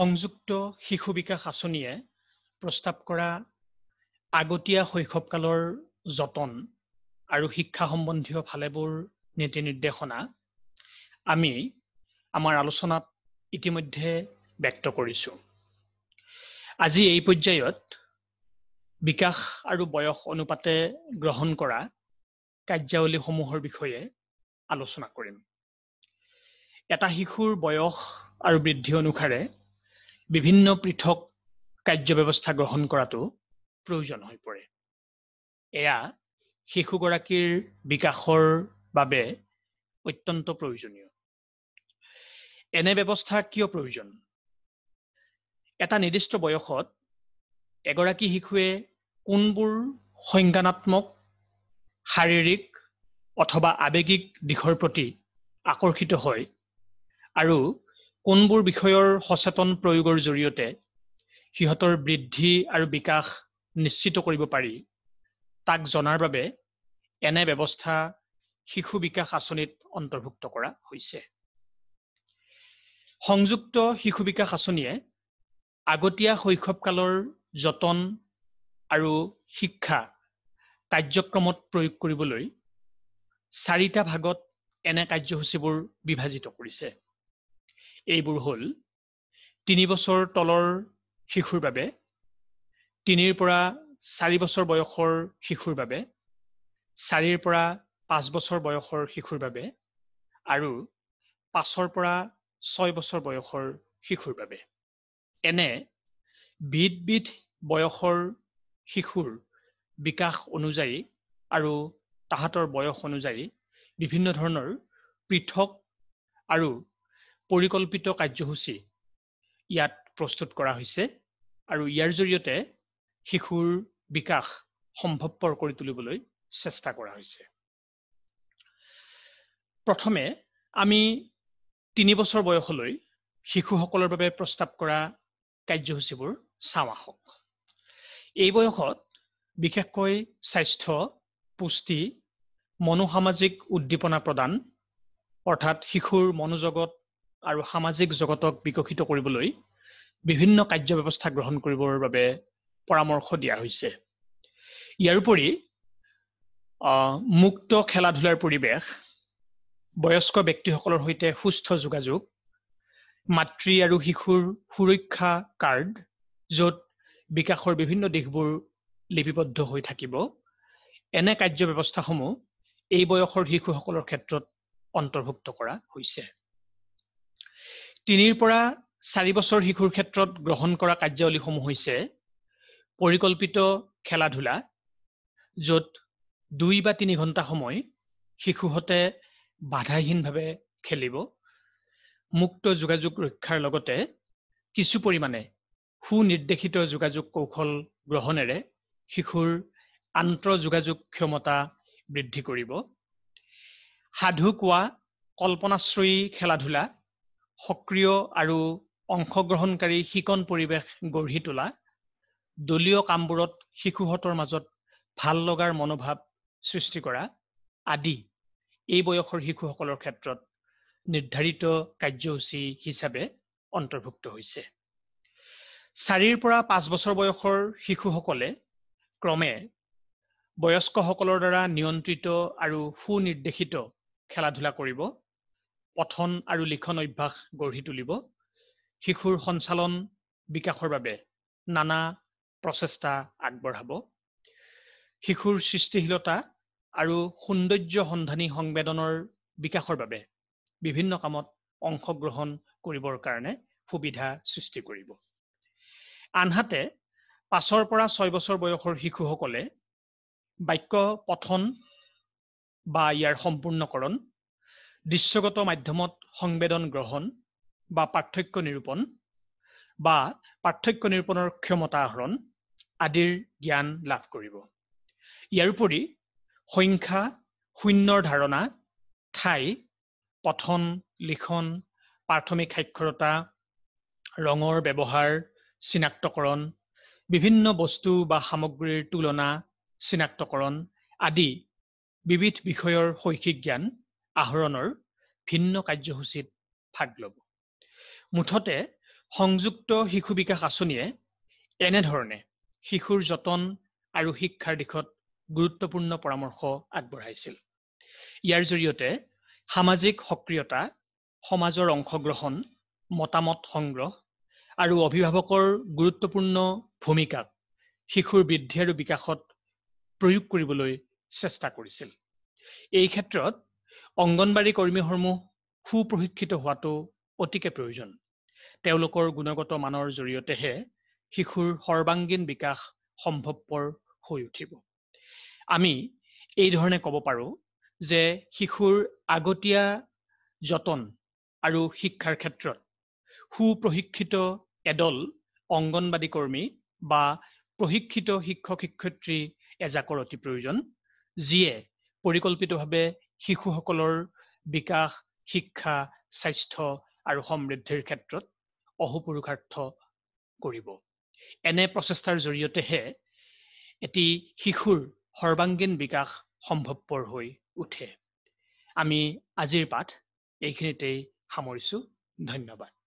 সংযুক্ত শিশু বিকাশ আঁচনিয়ে প্ৰস্তাৱ কৰা আগতীয়া শৈশৱকালৰ যতন আৰু শিক্ষা সম্বন্ধীয় ভালেবোৰ নীতি নিৰ্দেশনা আমি আমাৰ আলোচনাত ইতিমধ্যে ব্যক্ত কৰিছোঁ আজি এই পৰ্যায়ত বিকাশ আৰু বয়স অনুপাতে গ্ৰহণ কৰা কাৰ্যাৱলীসমূহৰ বিষয়ে আলোচনা কৰিম এটা শিশুৰ বয়স আৰু বৃদ্ধি অনুসাৰে বিভিন্ন পৃথক কাৰ্যব্যৱস্থা গ্ৰহণ কৰাটো প্ৰয়োজন হৈ পৰে এয়া শিশুগৰাকীৰ বিকাশৰ বাবে অত্যন্ত প্ৰয়োজনীয় এনে ব্যৱস্থা কিয় প্ৰয়োজন এটা নিৰ্দিষ্ট বয়সত এগৰাকী শিশুৱে কোনবোৰ সংজ্ঞানাত্মক শাৰীৰিক অথবা আৱেগিক দিশৰ প্ৰতি আকৰ্ষিত হয় আৰু কোনবোৰ বিষয়ৰ সচেতন প্ৰয়োগৰ জৰিয়তে সিহঁতৰ বৃদ্ধি আৰু বিকাশ নিশ্চিত কৰিব পাৰি তাক জনাৰ বাবে এনে ব্যৱস্থা শিশু বিকাশ আঁচনিত অন্তৰ্ভুক্ত কৰা হৈছে সংযুক্ত শিশু বিকাশ আঁচনিয়ে আগতীয়া শৈশৱকালৰ যতন আৰু শিক্ষা কাৰ্যক্ৰমত প্ৰয়োগ কৰিবলৈ চাৰিটা ভাগত এনে কাৰ্যসূচীবোৰ বিভাজিত কৰিছে এইবোৰ হ'ল তিনি বছৰ তলৰ শিশুৰ বাবে তিনিৰ পৰা চাৰি বছৰ বয়সৰ শিশুৰ বাবে চাৰিৰ পৰা পাঁচ বছৰ বয়সৰ শিশুৰ বাবে আৰু পাঁচৰ পৰা ছয় বছৰ বয়সৰ শিশুৰ বাবে এনে বিধবিধ বয়সৰ শিশুৰ বিকাশ অনুযায়ী আৰু তাহাঁতৰ বয়স অনুযায়ী বিভিন্ন ধৰণৰ পৃথক আৰু পৰিকল্পিত কাৰ্যসূচী ইয়াত প্ৰস্তুত কৰা হৈছে আৰু ইয়াৰ জৰিয়তে শিশুৰ বিকাশ সম্ভৱপৰ কৰি তুলিবলৈ চেষ্টা কৰা হৈছে প্ৰথমে আমি তিনি বছৰ বয়সলৈ শিশুসকলৰ বাবে প্ৰস্তাৱ কৰা কাৰ্যসূচীবোৰ চাওঁ আহক এই বয়সত বিশেষকৈ স্বাস্থ্য পুষ্টি মনোসামাজিক উদ্দীপনা প্ৰদান অৰ্থাৎ শিশুৰ মনোজগত আৰু সামাজিক জগতক বিকশিত কৰিবলৈ বিভিন্ন কাৰ্য ব্যৱস্থা গ্ৰহণ কৰিবৰ বাবে পৰামৰ্শ দিয়া হৈছে ইয়াৰোপৰি মুক্ত খেলা ধূলাৰ পৰিৱেশ বয়স্ক ব্যক্তিসকলৰ সৈতে সুস্থ যোগাযোগ মাতৃ আৰু শিশুৰ সুৰক্ষা কাৰ্ড য'ত বিকাশৰ বিভিন্ন দিশবোৰ লিপিবদ্ধ হৈ থাকিব এনে কাৰ্য ব্যৱস্থাসমূহ এই বয়সৰ শিশুসকলৰ ক্ষেত্ৰত অন্তৰ্ভুক্ত কৰা হৈছে তিনিৰ পৰা চাৰি বছৰ শিশুৰ ক্ষেত্ৰত গ্ৰহণ কৰা কাৰ্যাৱলীসমূহ হৈছে পৰিকল্পিত খেলা ধূলা য'ত দুই বা তিনি ঘণ্টা সময় শিশুহঁতে বাধাহীনভাৱে খেলিব মুক্ত যোগাযোগ ৰক্ষাৰ লগতে কিছু পৰিমাণে সুনিৰ্দেশিত যোগাযোগ কৌশল গ্ৰহণেৰে শিশুৰ আন্তঃযোগাযোগ ক্ষমতা বৃদ্ধি কৰিব সাধু কোৱা কল্পনাশ্ৰয়ী খেলা ধূলা সক্ৰিয় আৰু অংশগ্ৰহণকাৰী শিকন পৰিৱেশ গঢ়ি তোলা দলীয় কামবোৰত শিশুহঁতৰ মাজত ভাল লগাৰ মনোভাৱ সৃষ্টি কৰা আদি এই বয়সৰ শিশুসকলৰ ক্ষেত্ৰত নিৰ্ধাৰিত কাৰ্যসূচী হিচাপে অন্তৰ্ভুক্ত হৈছে চাৰিৰ পৰা পাঁচ বছৰ বয়সৰ শিশুসকলে ক্ৰমে বয়স্কসকলৰ দ্বাৰা নিয়ন্ত্ৰিত আৰু সুনিৰ্দেশিত খেলা ধূলা কৰিব পঠন আৰু লিখন অভ্যাস গঢ়ি তুলিব শিশুৰ সঞ্চালন বিকাশৰ বাবে নানা প্ৰচেষ্টা আগবঢ়াব শিশুৰ সৃষ্টিশীলতা আৰু সৌন্দৰ্য সন্ধানী সংবেদনৰ বিকাশৰ বাবে বিভিন্ন কামত অংশগ্ৰহণ কৰিবৰ কাৰণে সুবিধা সৃষ্টি কৰিব আনহাতে পাঁচৰ পৰা ছয় বছৰ বয়সৰ শিশুসকলে বাক্য পঠন বা ইয়াৰ সম্পূৰ্ণকৰণ দৃশ্যগত মাধ্যমত সংবেদন গ্ৰহণ বা পাৰ্থক্য নিৰূপণ বা পাৰ্থক্য নিৰূপণৰ ক্ষমতা আহৰণ আদিৰ জ্ঞান লাভ কৰিব ইয়াৰোপৰি সংখ্যা শূন্যৰ ধাৰণা ঠাই পঠন লিখন প্ৰাথমিক সাক্ষৰতা ৰঙৰ ব্যৱহাৰ চিনাক্তকৰণ বিভিন্ন বস্তু বা সামগ্ৰীৰ তুলনা চিনাক্তকৰণ আদি বিবিধ বিষয়ৰ শৈক্ষিক জ্ঞান আহৰণৰ ভিন্ন কাৰ্যসূচীত ভাগ ল'ব মুঠতে সংযুক্ত শিশু বিকাশ আঁচনিয়ে এনেধৰণে শিশুৰ যতন আৰু শিক্ষাৰ দিশত গুৰুত্বপূৰ্ণ পৰামৰ্শ আগবঢ়াইছিল ইয়াৰ জৰিয়তে সামাজিক সক্ৰিয়তা সমাজৰ অংশগ্ৰহণ মতামত সংগ্ৰহ আৰু অভিভাৱকৰ গুৰুত্বপূৰ্ণ ভূমিকাক শিশুৰ বৃদ্ধি আৰু বিকাশত প্ৰয়োগ কৰিবলৈ চেষ্টা কৰিছিল এই ক্ষেত্ৰত অংগনবাড়ী কৰ্মীসমূহ সুপ্ৰশিক্ষিত হোৱাটো অতিকে প্ৰয়োজন তেওঁলোকৰ গুণগত মানৰ জৰিয়তেহে শিশুৰ সৰ্বাংগীন বিকাশ সম্ভৱপৰ হৈ উঠিব আমি এইধৰণে ক'ব পাৰোঁ যে শিশুৰ আগতীয়া যতন আৰু শিক্ষাৰ ক্ষেত্ৰত সুপ্ৰশিক্ষিত এদল অংগনবাদী কৰ্মী বা প্ৰশিক্ষিত শিক্ষক শিক্ষয়িত্ৰী এজাকৰ অতি প্ৰয়োজন যিয়ে পৰিকল্পিতভাৱে শিশুসকলৰ বিকাশ শিক্ষা স্বাস্থ্য আৰু সমৃদ্ধিৰ ক্ষেত্ৰত অহোপুৰুষাৰ্থ কৰিব এনে প্ৰচেষ্টাৰ জৰিয়তেহে এটি শিশুৰ সৰ্বাংগীন বিকাশ সম্ভৱপৰ হৈ উঠে আমি আজিৰ পাঠ এইখিনিতেই সামৰিছোঁ ধন্যবাদ